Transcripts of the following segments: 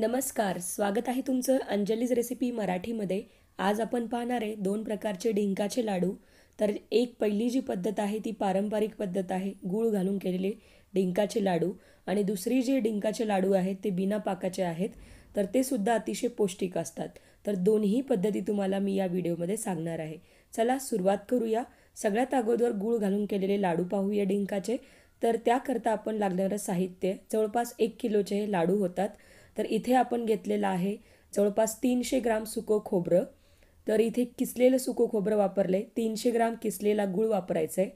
नमस्कार स्वागत आहे तुमचं अंजलीज रेसिपी मराठीमध्ये आज आपण पाहणार आहे दोन प्रकारचे ढिंकाचे लाडू तर एक पहिली जी पद्धत आहे ती पारंपरिक पद्धत आहे गूळ घालून केलेले डिंकाचे लाडू आणि दुसरी जे डिंकाचे लाडू आहेत ते बिना पाकाचे आहेत तर ते सुद्धा अतिशय पौष्टिक असतात तर दोन्ही पद्धती तुम्हाला मी या व्हिडिओमध्ये सांगणार आहे चला सुरुवात करूया सगळ्यात अगोदर गूळ घालून केलेले लाडू पाहूया डिंकाचे तर त्याकरता आपण लागणारं साहित्य जवळपास एक किलोचे लाडू होतात तर इथे आपण घेतलेलं आहे जवळपास तीनशे ग्राम सुको खोबरं तर इथे किसलेलं सुको खोबरं वापरले तीनशे ग्राम किसलेला गूळ वापरायचा आहे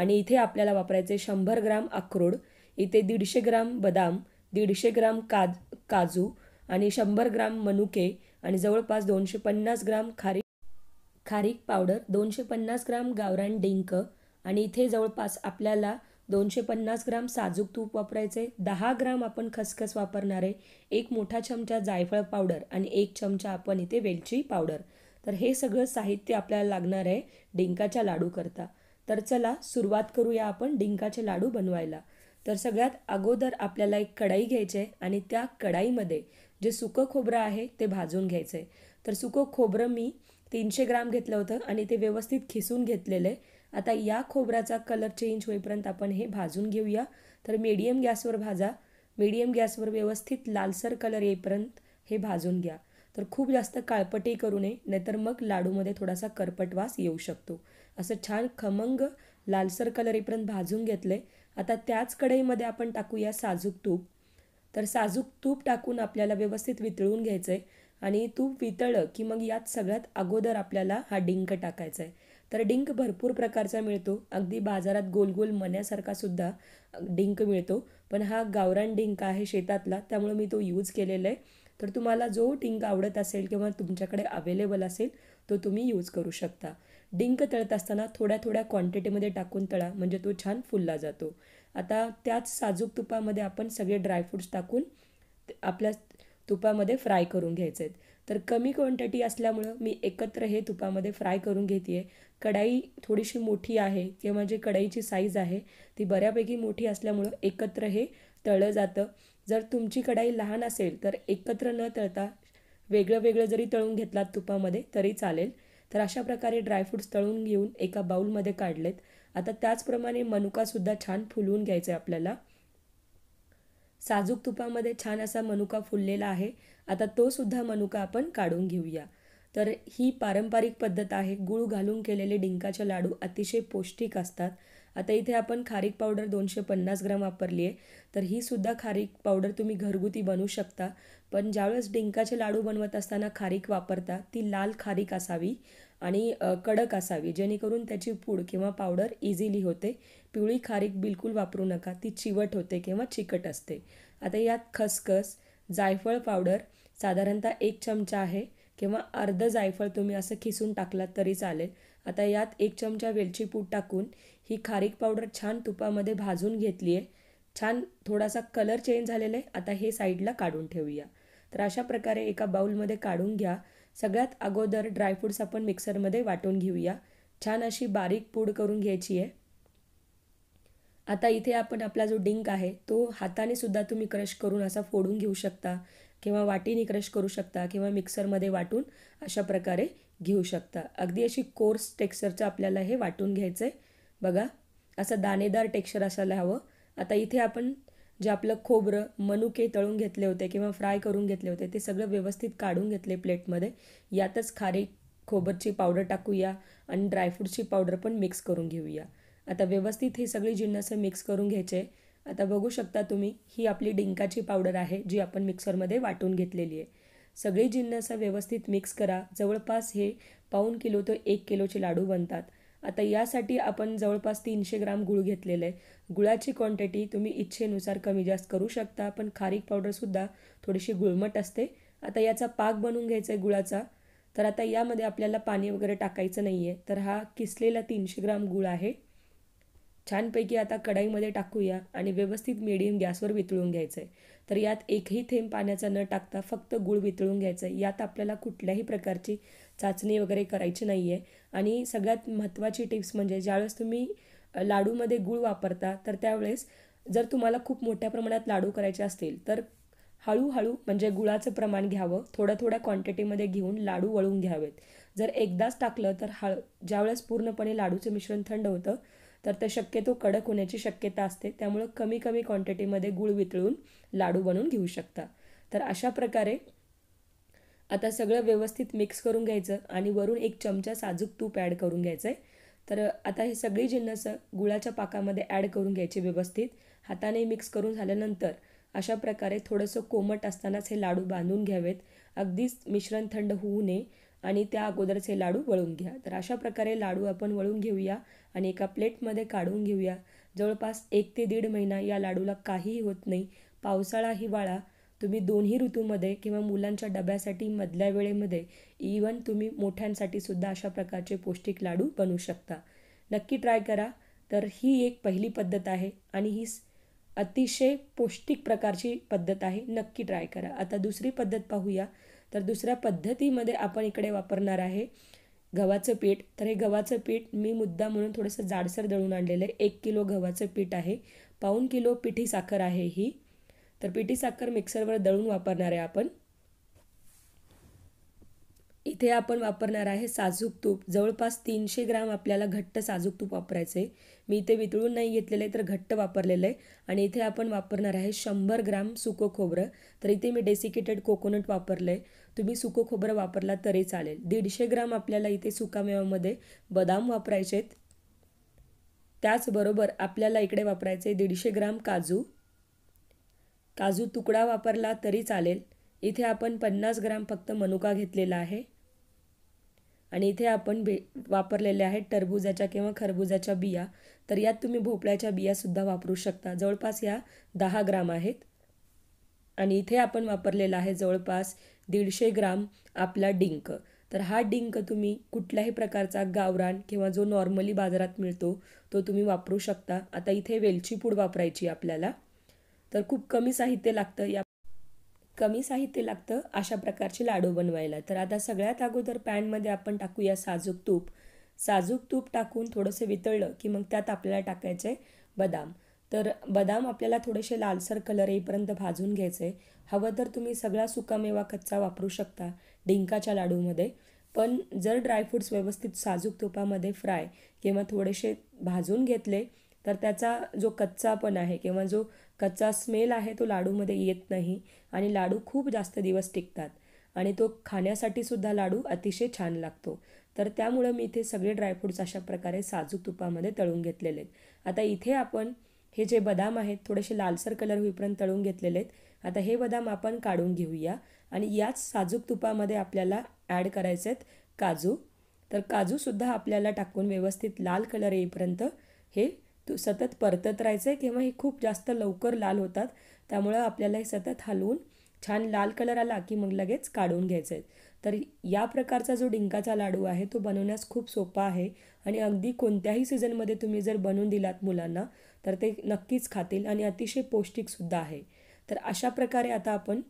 आणि इथे आपल्याला वापरायचं आहे शंभर ग्राम अक्रोड इथे दीडशे ग्राम बदाम दीडशे ग्राम काज काजू आणि शंभर ग्राम मनुके आणि जवळपास दोनशे पन्नास ग्राम खारी खारीक पावडर दोनशे पन्नास ग्राम गावरान डिंक आणि इथे जवळपास आपल्याला दोनशे पन्नास ग्राम साजूक तूप वापरायचे दहा ग्राम आपण खसखस वापरणार आहे एक मोठा चमचा जायफळ पावडर आणि एक चमचा आपण इथे वेलची पावडर तर हे सगळं साहित्य आपल्याला लागणार आहे डिंकाच्या लाडू करता तर चला सुरुवात करूया आपण डिंकाचे लाडू बनवायला तर सगळ्यात अगोदर आपल्याला एक कढाई घ्यायची आहे आणि त्या कढाईमध्ये जे सुकं खोबरं आहे ते भाजून घ्यायचं आहे तर सुकं खोबरं मी तीनशे ग्राम घेतलं होतं आणि ते व्यवस्थित खिसून घेतलेलं आहे आता या खोबऱ्याचा कलर चेंज होईपर्यंत आपण हे भाजून घेऊया तर मीडियम गॅसवर भाजा मीडियम गॅसवर व्यवस्थित लालसर कलर येईपर्यंत हे भाजून घ्या तर खूप जास्त काळपटी करू नये नाहीतर मग लाडूमध्ये थोडासा करपटवास येऊ शकतो असं छान खमंग लालसर कलर येईपर्यंत भाजून घेतले आता त्याच कढईमध्ये आपण टाकूया साजूक तूप तर साजूक तूप टाकून आपल्याला व्यवस्थित वितळून घ्यायचं आहे आणि तूप वितळलं की मग यात सगळ्यात अगोदर आपल्याला हा डिंक टाकायचा आहे तर डिंक भरपूर प्रकारचा मिळतो अगदी बाजारात गोल गोल मण्यासारखा सुद्धा डिंक मिळतो पण हा गावरान डिंक आहे शेतातला त्यामुळे मी तो यूज केलेला आहे तर तुम्हाला जो डिंक आवडत असेल किंवा तुमच्याकडे अवेलेबल असेल तो तुम्ही यूज करू शकता डिंक तळत असताना थोड्या थोड्या क्वांटिटीमध्ये टाकून तळा म्हणजे तो छान फुलला जातो आता त्याच साजूक तुपामध्ये आपण सगळे ड्रायफ्रूट्स टाकून आपल्या तुपामध्ये फ्राय करून घ्यायचे आहेत तर कमी क्वांटिटी असल्यामुळं मी एकत्र हे तुपामध्ये फ्राय करून घेते आहे कढाई थोडीशी मोठी आहे किंवा जी कढाईची साईज आहे ती बऱ्यापैकी मोठी असल्यामुळं एकत्र हे तळलं जातं जर तुमची कढाई लहान असेल तर एकत्र न तळता वेगळं वेगळं जरी तळून घेतलात तुपामध्ये तरी चालेल तर अशा प्रकारे ड्रायफ्रूट्स तळून घेऊन एका बाऊलमध्ये काढलेत आता त्याचप्रमाणे मनुकासुद्धा छान फुलवून घ्यायचं आहे आपल्याला साजूक तुपामध्ये छान असा मनुका फुललेला आहे आता तो सुद्धा मनुका आपण काढून घेऊया तर ही पारंपरिक पद्धत आहे गुळ घालून केलेले डिंकाचे लाडू अतिशय पौष्टिक असतात आता इथे आपण खारीक पावडर दोनशे पन्नास ग्राम वापरली आहे तर ही सुद्धा खारीक पावडर तुम्ही घरगुती बनवू शकता पण ज्यावेळेस डिंकाचे लाडू बनवत असताना खारीक वापरता ती लाल खारीक असावी आणि कडक असावी जेणेकरून त्याची पूड किंवा पावडर इझिली होते पिवळी खारीक बिलकुल वापरू नका ती चिवट होते किंवा चिकट असते आता यात खसखस जायफळ पावडर साधारणतः एक चमचा आहे किंवा अर्ध जायफळ तुम्ही असं खिसून टाकलात तरी चालेल आता यात एक चमचा वेलची पूड टाकून ही खारीक पावडर छान तुपामध्ये भाजून घेतली आहे छान थोडासा कलर चेंज झालेला आहे आता हे साईडला काढून ठेवूया तर अशा प्रकारे एका बाउलमध्ये काढून घ्या सगळ्यात अगोदर ड्रायफ्रूट्स आपण मिक्सरमध्ये वाटून घेऊया छान अशी बारीक पूड करून घ्यायची आहे आता इथे आपण आपला जो डिंक आहे तो हाताने सुद्धा तुम्ही क्रश करून असा फोडून घेऊ शकता किंवा वाटीने क्रश करू शकता किंवा मिक्सरमध्ये वाटून अशा प्रकारे घेऊ शकता अगदी अशी कोर्स टेक्स्चरचं आपल्याला हे वाटून घ्यायचं आहे बघा असं दाणेदार टेक्स्चर असायला हवं आता इथे आपण जे आपलं खोबरं मनुके तळून घेतले होते किंवा फ्राय करून घेतले होते ते सगळं व्यवस्थित काढून घेतले प्लेटमध्ये यातच खारी खोबरची पावडर टाकूया आणि ड्रायफ्रूटची पावडर पण मिक्स करून घेऊया आता व्यवस्थित ही सगळी जिन्नसं मिक्स करून घ्यायचे आता बघू शकता तुम्ही ही आपली डिंकाची पावडर आहे जी आपण मिक्सरमध्ये वाटून घेतलेली आहे सगळी जिन्नसं व्यवस्थित मिक्स करा जवळपास हे पाऊण किलो ते एक किलोचे लाडू बनतात आता यासाठी आपण जवळपास तीनशे ग्राम गुळ घेतलेलं आहे गुळाची क्वांटिटी तुम्ही इच्छेनुसार कमी जास्त करू शकता पण खारीक पावडरसुद्धा थोडीशी गुळमट असते आता याचा पाक बनवून घ्यायचा आहे गुळाचा तर आता यामध्ये आपल्याला पाणी वगैरे टाकायचं नाही आहे तर हा किसलेला तीनशे ग्राम गुळ आहे छानपैकी आता कढाईमध्ये टाकूया आणि व्यवस्थित मिडियम गॅसवर वितळून घ्यायचं आहे तर यात एकही थेंब पाण्याचा न टाकता फक्त गुळ वितळून घ्यायचं आहे यात आपल्याला कुठल्याही प्रकारची चाचणी वगैरे करायची नाही आहे आणि सगळ्यात महत्त्वाची टिप्स म्हणजे ज्यावेळेस तुम्ही लाडूमध्ये गूळ वापरता तर त्यावेळेस जर तुम्हाला खूप मोठ्या प्रमाणात लाडू करायचे असतील तर हळूहळू म्हणजे गुळाचं प्रमाण घ्यावं थोड्या थोड्या क्वांटिटीमध्ये घेऊन लाडू वळून घ्यावेत जर एकदाच टाकलं तर हळ ज्यावेळेस पूर्णपणे लाडूचं मिश्रण थंड होतं तर ते शक्यतो कडक होण्याची शक्यता असते त्यामुळं कमी कमी क्वांटिटीमध्ये गुळ वितळून लाडू बनवून घेऊ शकता तर अशा प्रकारे आता सगळं व्यवस्थित मिक्स करून घ्यायचं आणि वरून एक चमचा साजूक तूप ॲड करून घ्यायचं आहे तर आता हे सगळी जिन्नसं गुळाच्या पाकामध्ये ॲड करून घ्यायची व्यवस्थित हाताने मिक्स करून झाल्यानंतर अशा प्रकारे थोडंसं कोमट असतानाच हे लाडू बांधून घ्यावेत अगदीच मिश्रण थंड होऊ नये आणि त्या अगोदरच हे लाडू वळून घ्या तर अशा प्रकारे लाडू आपण वळून घेऊया आणि एका प्लेटमध्ये काढून घेऊया जवळपास एक ते दीड महिना या लाडूला काहीही होत नाही पावसाळा हिवाळा तुम्ही दोन्ही ऋतूमध्ये किंवा मुलांच्या डब्यासाठी मधल्या वेळेमध्ये इवन तुम्ही मोठ्यांसाठी सुद्धा अशा प्रकारचे पौष्टिक लाडू बनवू शकता नक्की ट्राय करा तर ही एक पहिली पद्धत आहे आणि ही अतिशय पौष्टिक प्रकारची पद्धत आहे नक्की ट्राय करा आता दुसरी पद्धत पाहूया तर दुसऱ्या पद्धतीमध्ये आपण इकडे वापरणार आहे गव्हाचं पीठ तर हे गव्हाचं पीठ मी मुद्दा म्हणून थोडंसं जाडसर दळून आणलेलं आहे एक किलो गव्हाचं पीठ आहे पाऊण किलो पिठी साखर आहे ही तर पिठी साखर मिक्सरवर दळून वापरणार आहे आपण इथे आपण वापरणार आहे साजूक तूप जवळपास तीनशे ग्राम आपल्याला घट्ट साजूक तूप वापरायचं आहे मी इथे वितळून नाही घेतलेलं आहे तर घट्ट वापरलेलं आहे आणि इथे आपण वापरणार आहे शंभर ग्राम सुको खोबरं तर इथे मी डेसिकेटेड कोकोनट वापरलं आहे तुम्ही सुकं खोबरं वापरला तरी चालेल दीडशे ग्राम आपल्याला इथे सुकामेव्यामध्ये बदाम वापरायचे त्याचबरोबर आपल्याला इकडे वापरायचे दीडशे ग्राम काजू काजू तुकडा वापरला तरी चालेल इथे आपण पन्नास ग्राम फक्त मनुका घेतलेला आहे आणि इथे आपण भे वापरलेले आहेत टरबुजाच्या किंवा खरबुजाच्या बिया तर यात तुम्ही भोपळ्याच्या बियासुद्धा वापरू शकता जवळपास या दहा ग्राम आहेत आणि इथे आपण वापरलेला आहे जवळपास दीडशे ग्राम आपला डिंक तर हा डिंक तुम्ही कुठल्याही प्रकारचा गावरान किंवा जो नॉर्मली बाजारात मिळतो तो तुम्ही वापरू शकता आता इथे वेलची पूड वापरायची आपल्याला तर खूप कमी साहित्य लागतं या कमी साहित्य लागतं अशा प्रकारचे लाडू बनवायला तर आता सगळ्यात अगोदर पॅनमध्ये आपण टाकूया साजूक तूप साजूक तूप टाकून थोडंसं वितळलं की मग त्यात आपल्याला टाकायचे बदाम तर बदाम आपल्याला थोडेसे लालसर कलर येईपर्यंत भाजून घ्यायचे हवं तर तुम्ही सगळा सुकामेवा कच्चा वापरू शकता डिंकाच्या लाडूमध्ये पण जर ड्रायफ्रूट्स व्यवस्थित साजूक तुपामध्ये फ्राय किंवा थोडेसे भाजून घेतले तर त्याचा जो पण आहे किंवा जो कच्चा स्मेल आहे तो लाडूमध्ये येत नाही आणि लाडू खूप जास्त दिवस टिकतात आणि तो खाण्यासाठी सुद्धा लाडू अतिशय छान लागतो तर त्यामुळं मी इथे सगळे ड्रायफ्रूट्स अशा प्रकारे साजूक तुपामध्ये तळून घेतलेले आहेत आता इथे आपण हे जे बदाम आहेत थोडेसे लालसर कलर होईपर्यंत तळून घेतलेले आहेत आता हे बदाम आपण काढून घेऊया आणि याच साजूक तुपामध्ये आपल्याला ॲड करायचे आहेत काजू तर काजूसुद्धा आपल्याला टाकून व्यवस्थित लाल कलर येईपर्यंत हे तू सतत परतत राहायचं आहे किंवा हे खूप जास्त लवकर लाल होतात त्यामुळं आपल्याला हे सतत हलवून छान लाल कलर आला की मग लगेच काढून घ्यायचं आहे तर या प्रकारचा जो डिंकाचा लाडू आहे तो बनवण्यास खूप सोपा आहे आणि अगदी कोणत्याही सीझनमध्ये तुम्ही जर बनवून दिलात मुलांना तर ते नक्कीच खातील आणि अतिशय पौष्टिकसुद्धा आहे तर अशा प्रकारे आता आपण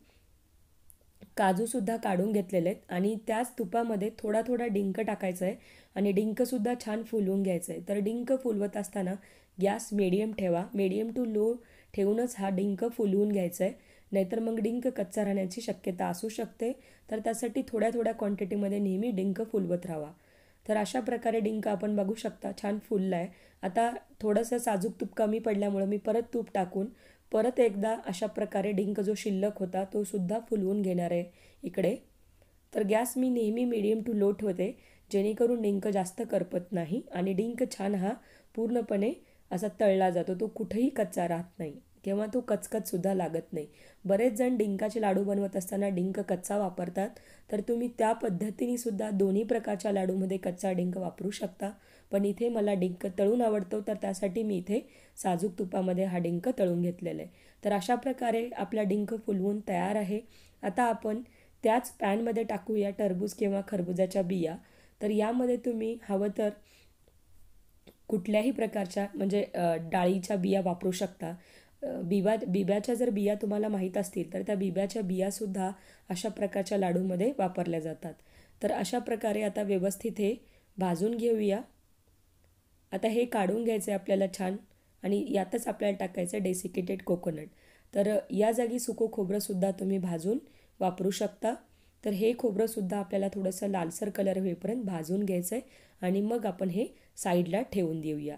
काजूसुद्धा काढून घेतलेले आहेत आणि त्याच तुपामध्ये थोडा थोडा डिंक टाकायचा आहे आणि डिंकसुद्धा छान फुलवून घ्यायचं आहे तर डिंक फुलवत असताना गॅस मिडियम ठेवा मीडियम टू लो ठेवूनच हा डिंक फुलवून घ्यायचा आहे नाहीतर मग डिंक कच्चा राहण्याची शक्यता असू शकते तर त्यासाठी थोड्या थोड्या क्वांटिटीमध्ये नेहमी डिंक फुलवत राहावा तर अशा प्रकारे डिंक आपण बघू शकता छान फुलला आहे आता थोडंसं साजूक तूप कमी पडल्यामुळं मी परत तूप टाकून परत एकदा अशा प्रकारे डिंक जो शिल्लक होता तो सुद्धा फुलवून घेणार आहे इकडे तर गॅस मी नेहमी मिडियम टू लो ठेवते जेणेकरून डिंक जास्त करपत नाही आणि डिंक छान हा पूर्णपणे असा तळला जातो तो कुठेही कच्चा राहत नाही किंवा तो कचकचसुद्धा लागत नाही बरेच जण डिंकाचे लाडू बनवत असताना डिंक कच्चा वापरतात तर तुम्ही त्या पद्धतीने सुद्धा दोन्ही प्रकारच्या लाडूमध्ये कच्चा डिंक वापरू शकता पण इथे मला डिंक तळून आवडतो तर त्यासाठी मी इथे साजूक तुपामध्ये हा डिंक तळून घेतलेला आहे तर अशा प्रकारे आपला डिंक फुलवून तयार आहे आता आपण त्याच पॅनमध्ये टाकूया टरबूज किंवा खरबुजाच्या बिया तर यामध्ये तुम्ही हवं तर कुठल्याही प्रकारच्या म्हणजे डाळीच्या बिया वापरू शकता बिबा बिब्याच्या जर बिया तुम्हाला माहीत असतील तर त्या बिब्याच्या बियासुद्धा अशा प्रकारच्या लाडूमध्ये वापरल्या जातात तर अशा प्रकारे आता व्यवस्थित हे भाजून घेऊया आता हे काढून घ्यायचं आहे आपल्याला छान आणि यातच आपल्याला टाकायचं आहे डेसिकेटेड कोकोनट तर या जागी सुको खोबरंसुद्धा तुम्ही भाजून वापरू शकता तर हे खोबरंसुद्धा आपल्याला थोडंसं लालसर कलर होईपर्यंत भाजून घ्यायचं आहे आणि मग आपण हे साईडला ठेवून देऊया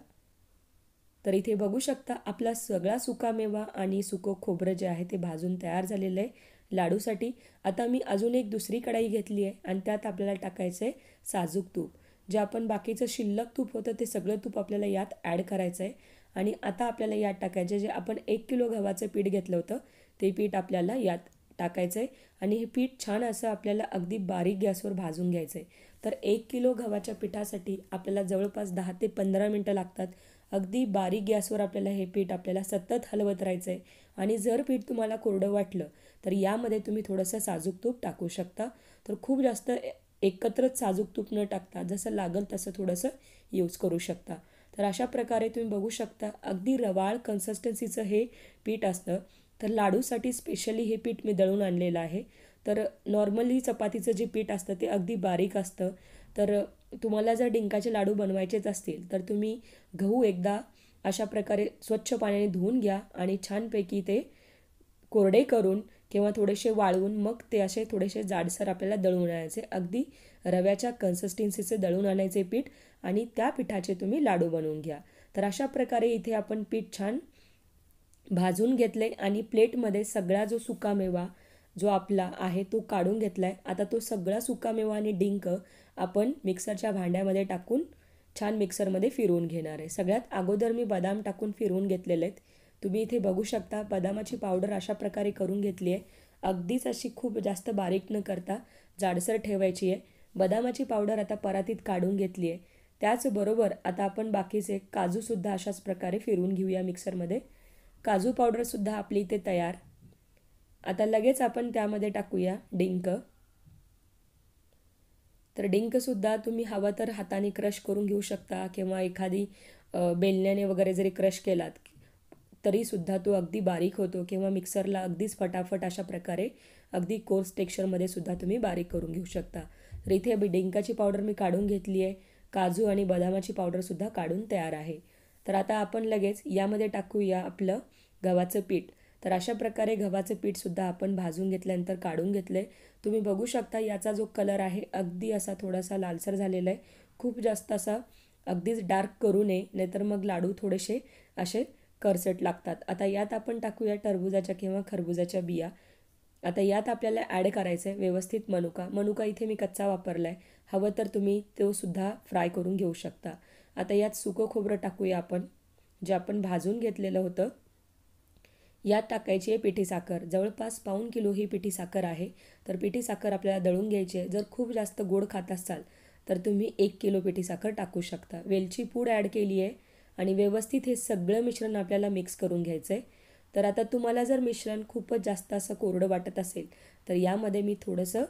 तर इथे बघू शकता आपला सगळा सुकामेवा आणि सुको खोबरं जे आहे ते भाजून तयार झालेलं आहे लाडूसाठी आता मी अजून एक दुसरी कढाई घेतली आहे आणि त्यात आपल्याला टाकायचं आहे साजूक तूप जे आपण बाकीचं शिल्लक तूप होतं ते सगळं तूप आपल्याला यात ॲड करायचं आहे आणि आता आपल्याला यात टाकायचं जे आपण एक किलो गव्हाचं पीठ घेतलं होतं ते पीठ आपल्याला यात टाकायचं आहे आणि हे पीठ छान असं आपल्याला अगदी बारीक गॅसवर भाजून घ्यायचं आहे तर एक किलो गव्हाच्या पिठासाठी आपल्याला जवळपास दहा ते पंधरा मिनटं लागतात अगदी बारीक गॅसवर आपल्याला हे पीठ आपल्याला सतत हलवत राहायचं आहे आणि जर पीठ तुम्हाला कोरडं वाटलं तर यामध्ये तुम्ही थोडंसं साजूक तूप टाकू शकता तर खूप जास्त एकत्रच साजूक तूप न टाकता जसं लागल तसं थोडंसं यूज करू शकता तर अशा प्रकारे तुम्ही बघू शकता अगदी रवाळ कन्सिस्टन्सीचं हे पीठ असतं तर लाडूसाठी स्पेशली हे पीठ मी दळून आणलेलं आहे तर नॉर्मली चपातीचं जे पीठ असतं ते अगदी बारीक असतं तर तुम्हाला जर डिंकाचे लाडू बनवायचेच असतील तर तुम्ही गहू एकदा अशा प्रकारे स्वच्छ पाण्याने धुवून घ्या आणि छानपैकी ते कोरडे करून किंवा थोडेसे वाळवून मग ते असे थोडेसे जाडसर आपल्याला दळून आणायचे अगदी रव्याच्या कन्सिस्टन्सीचे दळून आणायचे पीठ आणि त्या पिठाचे तुम्ही लाडू बनवून घ्या तर अशा प्रकारे इथे आपण पीठ छान भाजून घेतले आणि प्लेटमध्ये सगळा जो सुकामेवा जो आपला आहे तो काढून घेतला आहे आता तो सगळा सुकामेवा आणि डिंक आपण मिक्सरच्या भांड्यामध्ये टाकून छान मिक्सरमध्ये फिरवून घेणार आहे सगळ्यात अगोदर मी बदाम टाकून फिरवून घेतलेले आहेत तुम्ही इथे बघू शकता बदामाची पावडर अशा प्रकारे करून घेतली आहे अगदीच अशी खूप जास्त बारीक न करता जाडसर ठेवायची आहे बदामाची पावडर आता परातीत काढून घेतली आहे त्याचबरोबर आता आपण बाकीचे काजूसुद्धा अशाच प्रकारे फिरवून घेऊया मिक्सरमध्ये काजू पावडरसुद्धा आपली इथे तयार आता लगेच आपण त्यामध्ये टाकूया डिंक तर डिंकसुद्धा तुम्ही हवा तर हाताने क्रश करून घेऊ शकता किंवा एखादी बेलण्याने वगैरे जरी क्रश केलात तरीसुद्धा तो अगदी बारीक होतो किंवा मिक्सरला अगदीच फटाफट अशा प्रकारे अगदी कोर्स टेक्स्चरमध्ये सुद्धा तुम्ही बारीक करून घेऊ शकता तर इथे डिंकाची पावडर मी काढून घेतली आहे काजू आणि बदामाची पावडरसुद्धा काढून तयार आहे तर आता आपण लगेच यामध्ये टाकूया आपलं गव्हाचं पीठ तर अशा प्रकारे गव्हाचं पीठसुद्धा आपण भाजून घेतल्यानंतर काढून घेतलं आहे तुम्ही बघू शकता याचा जो कलर आहे अगदी असा थोडासा लालसर झालेला आहे खूप जास्त असा अगदीच डार्क करू नये नाहीतर मग लाडू थोडेसे असे करसट लागतात आता यात आपण टाकूया टरबुजाच्या किंवा खरबुजाच्या बिया आता यात आपल्याला ॲड करायचं आहे व्यवस्थित मनुका मनुका इथे मी कच्चा वापरला आहे हवं तर तुम्ही तो सुद्धा फ्राय करून घेऊ शकता आता यात सुकं खोबरं टाकूया आपण जे आपण भाजून घेतलेलं होतं यात टाकायची आहे पिठी साखर जवळपास पाऊन किलो ही पिठी साखर आहे तर पिठी साखर आपल्याला दळून घ्यायची आहे जर खूप जास्त गोड खात असाल तर तुम्ही एक किलो पिठी साखर टाकू शकता वेलची पूड ॲड केली आहे आणि व्यवस्थित हे सगळं मिश्रण आपल्याला मिक्स करून घ्यायचं आहे तर आता तुम्हाला जर मिश्रण खूपच जास्त असं कोरडं वाटत असेल तर यामध्ये मी थोडंसं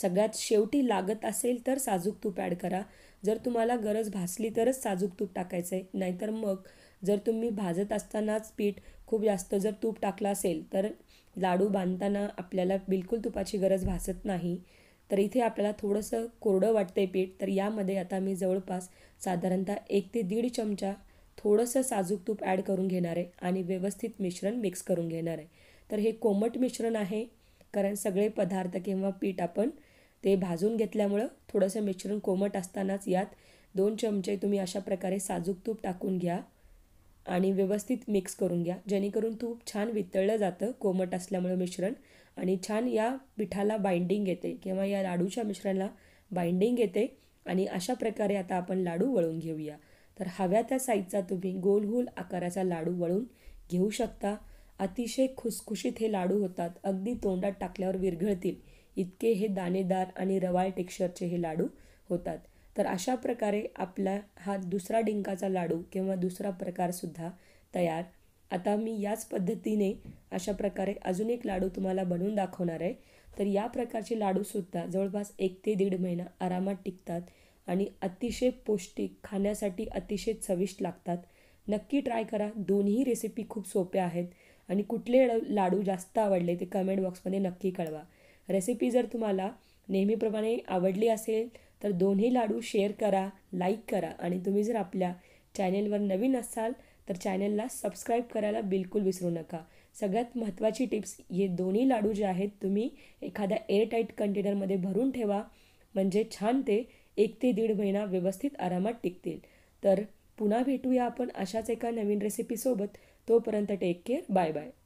सगळ्यात शेवटी लागत असेल तर साजूक तूप ॲड करा जर तुम्हाला गरज भासली तरच साजूक तूप टाकायचं आहे नाहीतर मग जर तुम्ही भाजत असतानाच पीठ खूप जास्त जर तूप टाकलं असेल तर लाडू बांधताना आपल्याला बिलकुल तुपाची गरज भासत नाही तर इथे आपल्याला थोडंसं कोरडं वाटतंय पीठ तर यामध्ये आता मी जवळपास साधारणतः एक ते दीड चमचा थोडंसं साजूक तूप ॲड करून घेणार आहे आणि व्यवस्थित मिश्रण मिक्स करून घेणार आहे तर हे कोमट मिश्रण आहे कारण सगळे पदार्थ किंवा पीठ आपण ते भाजून घेतल्यामुळं थोडंसं मिश्रण कोमट असतानाच यात दोन चमचे तुम्ही अशा प्रकारे साजूक तूप टाकून घ्या आणि व्यवस्थित मिक्स करून घ्या जेणेकरून तूप छान वितळलं जातं कोमट असल्यामुळे मिश्रण आणि छान या पिठाला बाइंडिंग येते किंवा या लाडूच्या मिश्रणाला बाइंडिंग येते आणि अशा प्रकारे आता आपण लाडू वळून घेऊया तर हव्या त्या साईजचा तुम्ही गोल गोल आकाराचा लाडू वळून घेऊ शकता अतिशय खुसखुशीत हे लाडू होतात अगदी तोंडात टाकल्यावर विरघळतील इतके हे दाणेदार आणि रवाळ टेक्स्चरचे हे लाडू होतात तर अशा प्रकारे आपला हा दुसरा डिंकाचा लाडू किंवा दुसरा प्रकारसुद्धा तयार आता मी याच पद्धतीने अशा प्रकारे अजून एक लाडू तुम्हाला बनवून दाखवणार आहे तर या प्रकारचे लाडूसुद्धा जवळपास एक ते दीड महिना आरामात टिकतात आणि अतिशय पौष्टिक खाण्यासाठी अतिशय चविष्ट लागतात नक्की ट्राय करा दोन्ही रेसिपी खूप सोप्या आहेत आणि कुठले लाडू जास्त आवडले ते कमेंट बॉक्समध्ये नक्की कळवा रेसिपी जर तुम्हाला नेहमीप्रमाणे आवडली असेल तर दोन्ही लाडू शेअर करा लाईक करा आणि तुम्ही जर आपल्या चॅनेलवर नवीन असाल तर चॅनेलला सबस्क्राईब करायला बिलकुल विसरू नका सगळ्यात महत्त्वाची टिप्स हे दोन्ही लाडू जे आहेत तुम्ही एखाद्या एअरटाईट कंटेनरमध्ये भरून ठेवा म्हणजे छान ते एक ते दीड महिना व्यवस्थित आरामात टिकतील तर पुन्हा भेटूया आपण अशाच एका नवीन रेसिपीसोबत तोपर्यंत टेक केअर बाय बाय